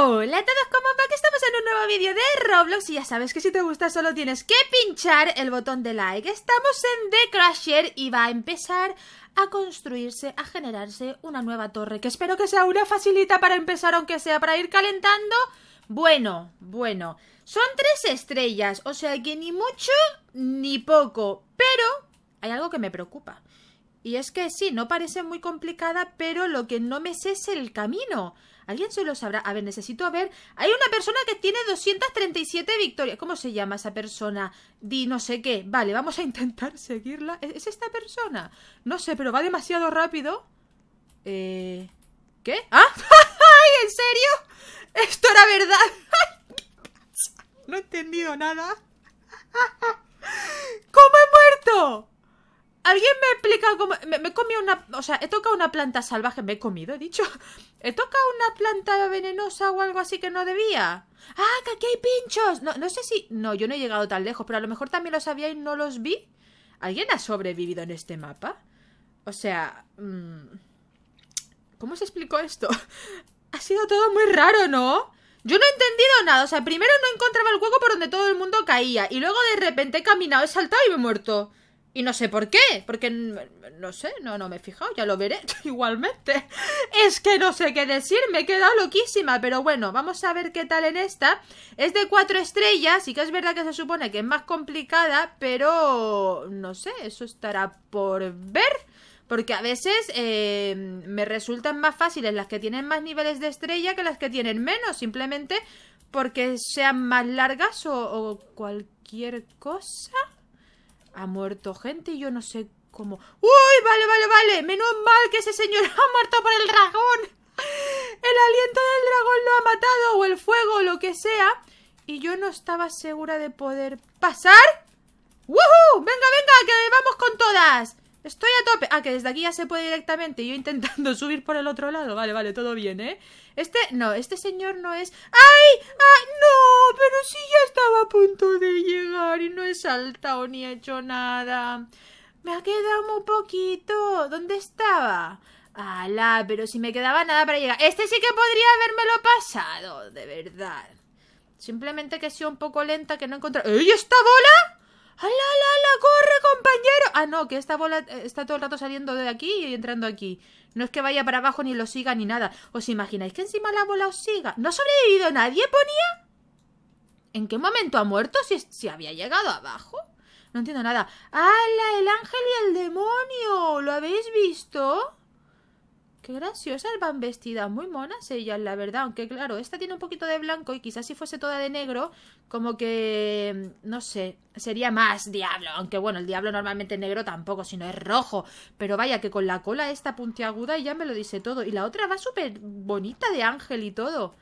Hola a todos, ¿cómo va? Que estamos en un nuevo vídeo de Roblox y ya sabes que si te gusta solo tienes que pinchar el botón de like. Estamos en The Crusher y va a empezar a construirse, a generarse una nueva torre, que espero que sea una facilita para empezar, aunque sea para ir calentando. Bueno, bueno, son tres estrellas, o sea que ni mucho ni poco, pero hay algo que me preocupa. Y es que sí, no parece muy complicada, pero lo que no me sé es el camino. ¿Alguien se lo sabrá? A ver, necesito ver. Hay una persona que tiene 237 victorias. ¿Cómo se llama esa persona? Di no sé qué. Vale, vamos a intentar seguirla. ¿E-, ¿Es esta persona? No sé, pero va demasiado rápido. Eh... ¿Qué? ¿Ah? en serio! Esto era verdad. no he entendido nada he explicado cómo. Me, he comido una. O sea, he tocado una planta salvaje. Me he comido, he dicho. He tocado una planta venenosa o algo así que no debía. ¡Ah, que aquí hay pinchos! No, no sé si. No, yo no he llegado tan lejos, pero a lo mejor también los sabía y no los vi. ¿Alguien ha sobrevivido en este mapa? O sea. Mm, ¿Cómo se explicó esto? Ha sido todo muy raro, ¿no? Yo no he entendido nada. O sea, primero no encontraba el hueco por donde todo el mundo caía. Y luego de repente he caminado, he saltado y me he muerto. Y no sé por qué, porque no sé, no, no me he fijado, ya lo veré igualmente. Es que no sé qué decir, me he quedado loquísima, pero bueno, vamos a ver qué tal en esta. Es de cuatro estrellas, y que es verdad que se supone que es más complicada, pero no sé, eso estará por ver. Porque a veces eh, me resultan más fáciles las que tienen más niveles de estrella que las que tienen menos, simplemente porque sean más largas o cualquier cosa ha muerto gente y yo no sé cómo. ¡Uy! Vale, vale, vale. Menos mal que ese señor ha muerto por el dragón. El aliento del dragón lo ha matado o el fuego o lo que sea. Y yo no estaba segura de poder pasar. ¡Woohoo! ¡Venga, venga! ¡Que vamos con todas! Estoy a tope. Ah, que desde aquí ya se puede directamente. Yo intentando subir por el otro lado. Vale, vale, todo bien, ¿eh? Este, no, este señor no es... ¡Ay! ¡Ay! ¡No! Pero sí ya estaba a punto de llegar y no he saltado ni he hecho nada. Me ha quedado muy poquito. ¿Dónde estaba? ¡Hala! Pero si me quedaba nada para llegar. Este sí que podría habérmelo pasado, de verdad. Simplemente que he sido un poco lenta que no he encontrado... ¡Ey, esta bola! ¡Hala, ala, corre, compañero! Ah, no, que esta bola eh, está todo el rato saliendo de aquí y entrando aquí. No es que vaya para abajo ni lo siga ni nada. ¿Os imagináis que encima la bola os siga? ¿No ha sobrevivido nadie, ponía? ¿En qué momento ha muerto si, si había llegado abajo? No entiendo nada. ¡Hala, el ángel y el demonio! ¿Lo habéis visto? Qué graciosas van vestidas, muy monas ellas, la verdad. Aunque claro, esta tiene un poquito de blanco y quizás si fuese toda de negro, como que, mm, no sé, sería más diablo. Aunque bueno, el diablo normalmente es negro tampoco, sino es rojo. Pero vaya que con la cola esta puntiaguda ya me lo dice todo. Y la otra va súper bonita de ángel y todo.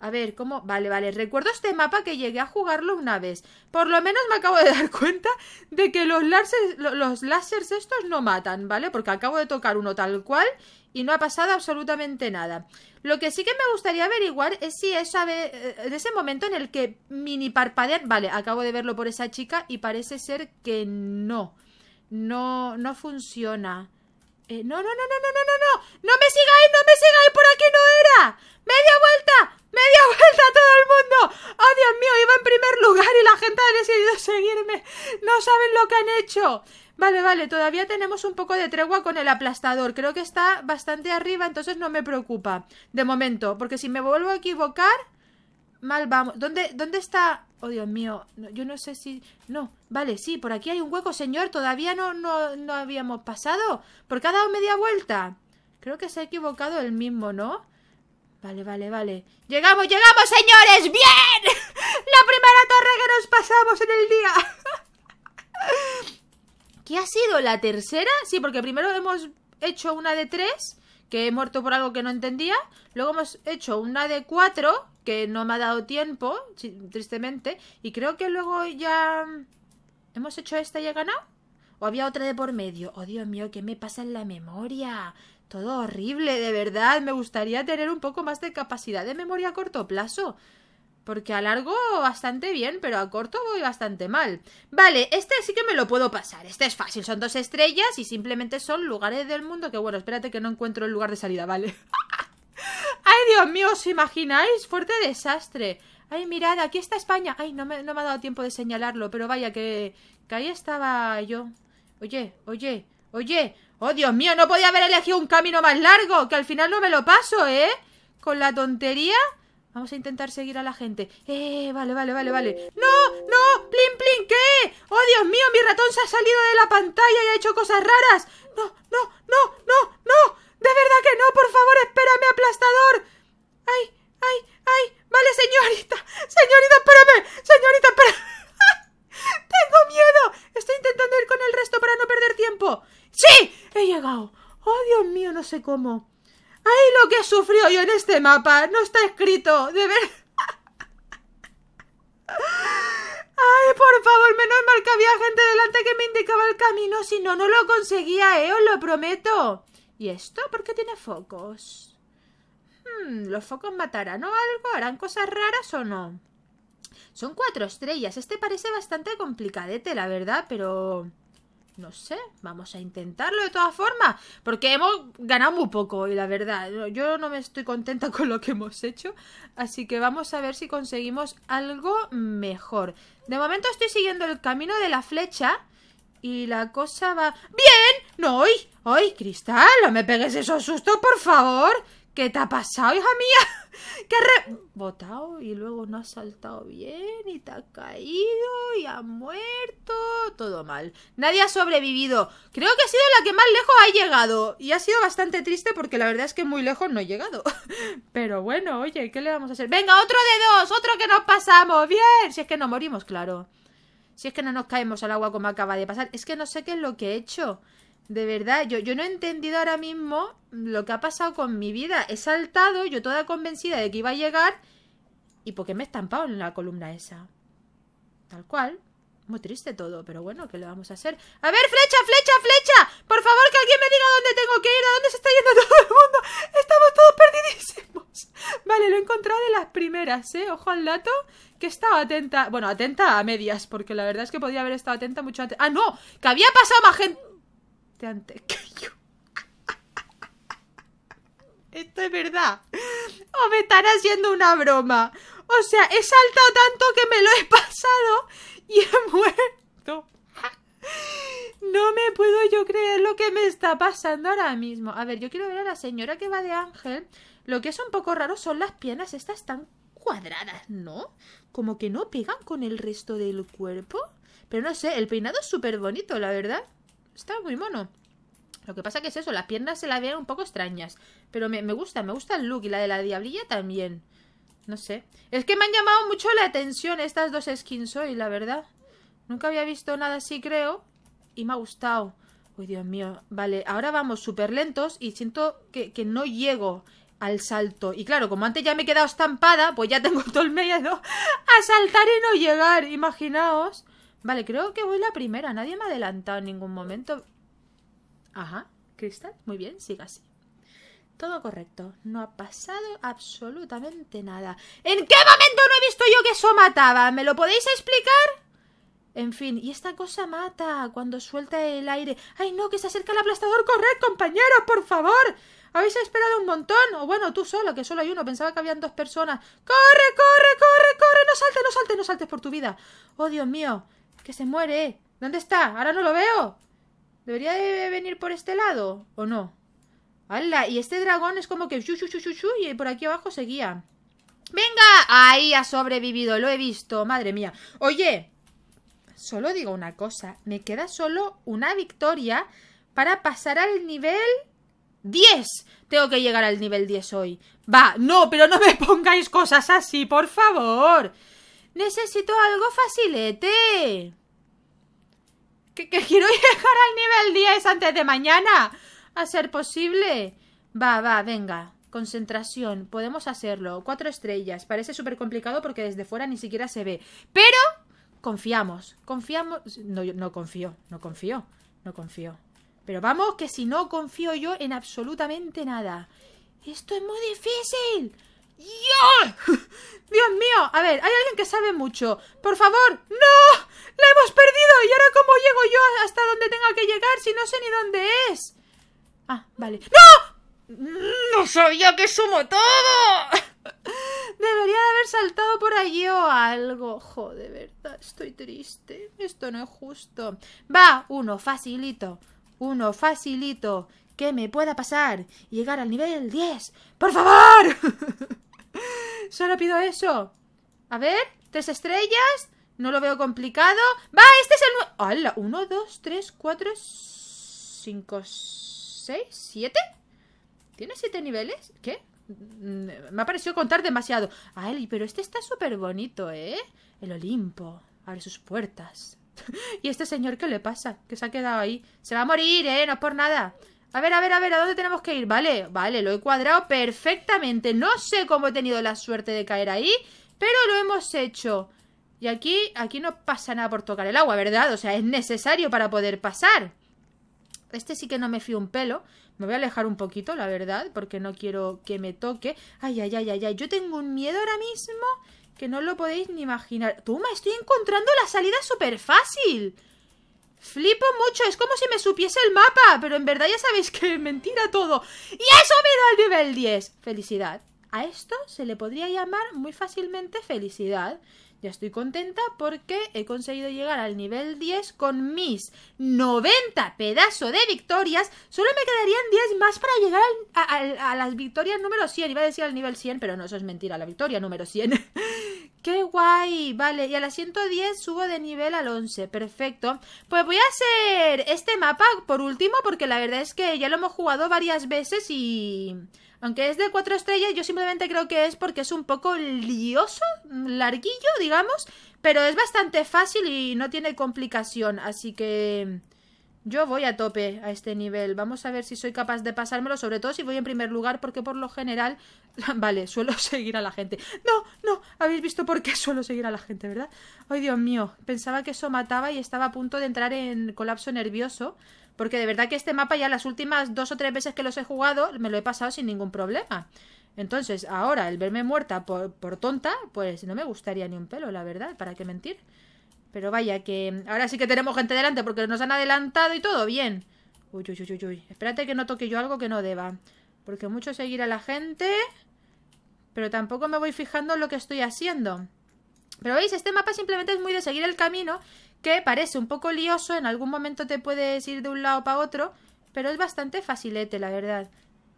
A ver, ¿cómo? Vale, vale. Recuerdo este mapa que llegué a jugarlo una vez. Por lo menos me acabo de dar cuenta de que los láseres, los estos no matan, ¿vale? Porque acabo de tocar uno tal cual y no ha pasado absolutamente nada. Lo que sí que me gustaría averiguar es si es eh, en ese momento en el que mini parpadean... Vale, acabo de verlo por esa chica y parece ser que no. No, no funciona. Eh, no, no, no, no, no, no, no, no. No me sigáis, no me sigáis, por aquí no era. Media vuelta, media vuelta a todo el mundo. Oh, Dios mío, iba en primer lugar y la gente ha decidido seguirme. No saben lo que han hecho. Vale, vale, todavía tenemos un poco de tregua con el aplastador. Creo que está bastante arriba, entonces no me preocupa. De momento, porque si me vuelvo a equivocar... Mal vamos. ¿Dónde, dónde está...? Oh, Dios mío, yo no sé si... No, vale, sí, por aquí hay un hueco, señor. Todavía no, no, no habíamos pasado. ¿Por qué ha dado media vuelta? Creo que se ha equivocado el mismo, ¿no? Vale, vale, vale. ¡Llegamos, llegamos, señores! ¡Bien! ¡La primera torre que nos pasamos en el día! ¿Qué ha sido? ¿La tercera? Sí, porque primero hemos hecho una de tres, que he muerto por algo que no entendía. Luego hemos hecho una de cuatro, que no me ha dado tiempo, tristemente. Y creo que luego ya hemos hecho esta y he ganado. O había otra de por medio. Oh, Dios mío, ¿qué me pasa en la memoria? Todo horrible, de verdad. Me gustaría tener un poco más de capacidad de memoria a corto plazo. Porque a largo bastante bien, pero a corto voy bastante mal. Vale, este sí que me lo puedo pasar. Este es fácil, son dos estrellas y simplemente son lugares del mundo que, bueno, espérate que no encuentro el lugar de salida, ¿vale? ¡Ay, Dios mío! ¿Os imagináis? Fuerte desastre. ¡Ay, mirad! Aquí está España. ¡Ay, no me, no me ha dado tiempo de señalarlo! Pero vaya, que, que ahí estaba yo. Oye, oye, oye. ¡Oh, Dios mío! No podía haber elegido un camino más largo. Que al final no me lo paso, ¿eh? Con la tontería... Vamos a intentar seguir a la gente. Eh, vale, vale, vale, vale. ¡No! ¡No! ¡Plin, plin! ¿Qué? ¡Oh, Dios mío! Mi ratón se ha salido de la pantalla y ha hecho cosas raras. ¡No, no, no, no, no! ¡De verdad que no! ¡Por favor, espérame, aplastador! ¡Ay, ay, ay! ¡Vale, señorita! ¡Señorita, espérame! ¡Señorita, espérame! ¡Tengo miedo! Estoy intentando ir con el resto para no perder tiempo. ¡Sí! ¡He llegado! ¡Oh, Dios mío! No sé cómo. ¡Ay, lo que he sufrido yo en este mapa! ¡No está escrito! ¡De ver! ¡Ay, por favor! Menos mal que había gente delante que me indicaba el camino. Si no, no lo conseguía, ¿eh? Os lo prometo. ¿Y esto? ¿Por qué tiene focos? Hmm, los focos matarán o algo, harán cosas raras o no. Son cuatro estrellas. Este parece bastante complicadete, la verdad, pero... No sé, vamos a intentarlo de todas formas, porque hemos ganado muy poco y la verdad, yo no me estoy contenta con lo que hemos hecho, así que vamos a ver si conseguimos algo mejor. De momento estoy siguiendo el camino de la flecha y la cosa va... ¡Bien! No, hoy, hoy, Cristal! ¡No me pegues esos sustos, por favor! ¿Qué te ha pasado, hija mía? Que re... y luego no ha saltado bien y te ha caído y ha muerto. Todo mal. Nadie ha sobrevivido. Creo que ha sido la que más lejos ha llegado. Y ha sido bastante triste porque la verdad es que muy lejos no he llegado. Pero bueno, oye, ¿qué le vamos a hacer? Venga, otro de dos, otro que nos pasamos. Bien, si es que no morimos, claro. Si es que no nos caemos al agua como acaba de pasar. Es que no sé qué es lo que he hecho. De verdad, yo, yo no he entendido ahora mismo lo que ha pasado con mi vida. He saltado, yo toda convencida de que iba a llegar. ¿Y por qué me he estampado en la columna esa? Tal cual. Muy triste todo, pero bueno, ¿qué le vamos a hacer? ¡A ver, flecha, flecha, flecha! Por favor, que alguien me diga dónde tengo que ir, a dónde se está yendo todo el mundo. Estamos todos perdidísimos. Vale, lo he encontrado de las primeras, ¿eh? Ojo al dato, que estaba atenta. Bueno, atenta a medias, porque la verdad es que podría haber estado atenta mucho antes. ¡Ah, no! ¡Que había pasado más gente! antes Esto es verdad. O me están haciendo una broma. O sea, he saltado tanto que me lo he pasado y he muerto. No me puedo yo creer lo que me está pasando ahora mismo. A ver, yo quiero ver a la señora que va de ángel. Lo que es un poco raro son las piernas estas tan cuadradas, ¿no? Como que no pegan con el resto del cuerpo. Pero no sé, el peinado es súper bonito, la verdad está muy mono. Lo que pasa que es eso, las piernas se la vean un poco extrañas. Pero me, gusta, me gusta el look y la de la diablilla también. No sé. Es que me han llamado mucho la atención estas dos skins hoy, la verdad. Nunca había visto nada así, creo. Y me ha gustado. Uy, Dios mío. Vale, ahora vamos súper lentos y siento que, que no llego al salto. Y claro, como antes ya me he quedado estampada, pues ya tengo todo el miedo a saltar y no llegar. Imaginaos. Vale, creo que voy la primera. Nadie me ha adelantado en ningún momento. Ajá, Cristal. Muy bien, siga así. Todo correcto. No ha pasado absolutamente nada. ¿En qué momento no he visto yo que eso mataba? ¿Me lo podéis explicar? En fin, y esta cosa mata cuando suelta el aire. ¡Ay, no! ¡Que se acerca el aplastador! ¡Corred, compañeros, por favor! Habéis esperado un montón. O bueno, tú solo, que solo hay uno. Pensaba que habían dos personas. ¡Corre, corre, corre, corre! ¡No salte, no salte, no saltes por tu vida! ¡Oh, Dios mío! Que se muere. ¿Dónde está? Ahora no lo veo. ¿Debería de venir por este lado? ¿O no? ¡Hala! Y este dragón es como que... y por aquí abajo seguía. ¡Venga! Ahí ha sobrevivido, lo he visto. Madre mía. Oye, solo digo una cosa. Me queda solo una victoria para pasar al nivel... ¡Diez! Tengo que llegar al nivel diez hoy. Va, no, pero no me pongáis cosas así, por favor. Necesito algo facilete. Que, quiero llegar al nivel 10 antes de mañana. A ser posible. Va, va, venga. Concentración. Podemos hacerlo. Cuatro estrellas. Parece súper complicado porque desde fuera ni siquiera se ve. Pero confiamos. Confiamos. No, no confío. No confío. No confío. Pero vamos, que si no confío yo en absolutamente nada. Esto es muy difícil. ¡Dios! ¡Dios mío! A ver, hay alguien que sabe mucho. ¡Por favor! ¡No! ¡La hemos perdido! ¿Y ahora cómo llego yo hasta donde tenga que llegar si no sé ni dónde es? Ah, vale. ¡No! ¡No sabía que sumo todo! Debería de haber saltado por allí o algo. Joder, de verdad, estoy triste. Esto no es justo. Va, uno, facilito. Uno, facilito. Que me pueda pasar. Llegar al nivel 10. ¡Por favor! Solo pido eso. A ver, tres estrellas. No lo veo complicado. ¡Va! Este es el... ¡Hala! Uno, dos, tres, cuatro, cinco, seis, siete. ¿Tiene siete niveles? ¿Qué? Mm, me ha parecido contar demasiado. ¡Ay, pero este está súper bonito, eh! El Olimpo. Abre sus puertas. ¿Y este señor qué le pasa? Que se ha quedado ahí. Se va a morir, ¿eh? No por nada. A ver, a ver, a ver, ¿a dónde tenemos que ir? Vale, vale, lo he cuadrado perfectamente. No sé cómo he tenido la suerte de caer ahí, pero lo hemos hecho. Y aquí, aquí no pasa nada por tocar el agua, ¿verdad? O sea, es necesario para poder pasar. Este sí que no me fío un pelo. Me voy a alejar un poquito, la verdad, porque no quiero que me toque. Ay, ay, ay, ay, ay. Yo tengo un miedo ahora mismo que no lo podéis ni imaginar. Toma, estoy encontrando la salida súper fácil. Flipo mucho, es como si me supiese el mapa, pero en verdad ya sabéis que mentira todo. Y eso subido al nivel 10. Felicidad. A esto se le podría llamar muy fácilmente felicidad. Ya estoy contenta porque he conseguido llegar al nivel 10 con mis 90 pedazos de victorias. Solo me quedarían 10 más para llegar a, a, las victorias número 100. Iba a decir al nivel 100, pero no, eso es mentira, la victoria número 100. ¡Qué guay! Vale, y a la 110 subo de nivel al 11, perfecto. Pues voy a hacer este mapa por último, porque la verdad es que ya lo hemos jugado varias veces y... Aunque es de 4 estrellas, yo simplemente creo que es porque es un poco lioso, larguillo, digamos, pero es bastante fácil y no tiene complicación, así que... Yo voy a tope a este nivel. Vamos a ver si soy capaz de pasármelo, sobre todo si voy en primer lugar, porque por lo general. Vale, suelo seguir a la gente. No, no, habéis visto por qué suelo seguir a la gente, ¿verdad? Ay, Dios mío, pensaba que eso mataba y estaba a punto de entrar en colapso nervioso. Porque de verdad que este mapa ya las últimas dos o tres veces que los he jugado me lo he pasado sin ningún problema. Entonces, ahora el verme muerta por, por tonta, pues no me gustaría ni un pelo, la verdad, ¿para qué mentir? Pero vaya, que ahora sí que tenemos gente delante porque nos han adelantado y todo bien. Uy, uy, uy, uy, uy. Espérate que no toque yo algo que no deba. Porque mucho seguir a la gente... Pero tampoco me voy fijando en lo que estoy haciendo. Pero veis, este mapa simplemente es muy de seguir el camino, que parece un poco lioso, en algún momento te puedes ir de un lado para otro, pero es bastante facilete, la verdad.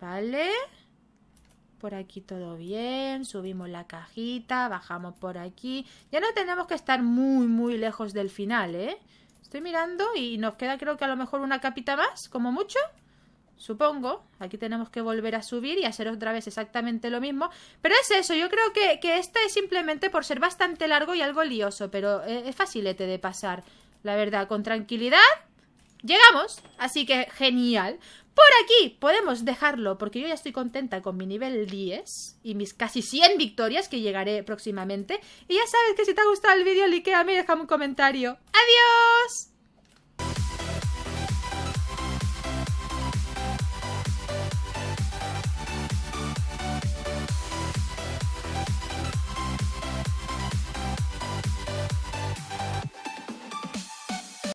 Vale, por aquí todo bien, subimos la cajita, bajamos por aquí. Ya no tenemos que estar muy, muy lejos del final, ¿eh? Estoy mirando y nos queda creo que a lo mejor una capita más, como mucho. Supongo, aquí tenemos que volver a subir y hacer otra vez exactamente lo mismo. Pero es eso, yo creo que, que este es simplemente por ser bastante largo y algo lioso, pero eh, es facilete de pasar, la verdad, con tranquilidad Llegamos, así que genial. Por aquí podemos dejarlo, porque yo ya estoy contenta con mi nivel 10 y mis casi 100 victorias que llegaré próximamente. Y ya sabes que si te ha gustado el vídeo, likeame a mí, déjame un comentario. ¡Adiós!